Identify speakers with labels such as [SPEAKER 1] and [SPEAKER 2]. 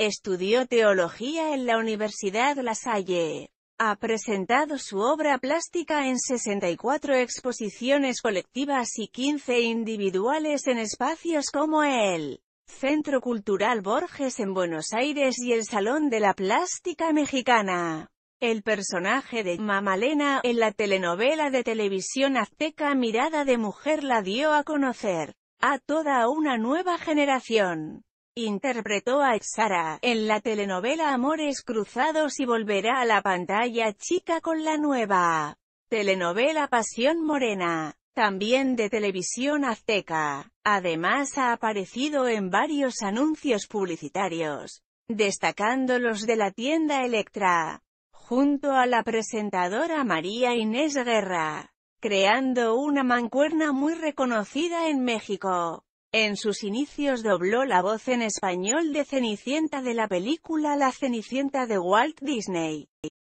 [SPEAKER 1] Estudió teología en la Universidad La Salle. Ha presentado su obra plástica en 64 exposiciones colectivas y 15 individuales en espacios como el Centro Cultural Borges en Buenos Aires y el Salón de la Plástica Mexicana. El personaje de Mamalena en la telenovela de televisión azteca Mirada de Mujer la dio a conocer a toda una nueva generación. Interpretó a Xara en la telenovela Amores Cruzados y volverá a la pantalla chica con la nueva telenovela Pasión Morena, también de televisión azteca. Además ha aparecido en varios anuncios publicitarios, destacando los de la tienda Electra, junto a la presentadora María Inés Guerra, creando una mancuerna muy reconocida en México. En sus inicios dobló la voz en español de Cenicienta de la película La Cenicienta de Walt Disney.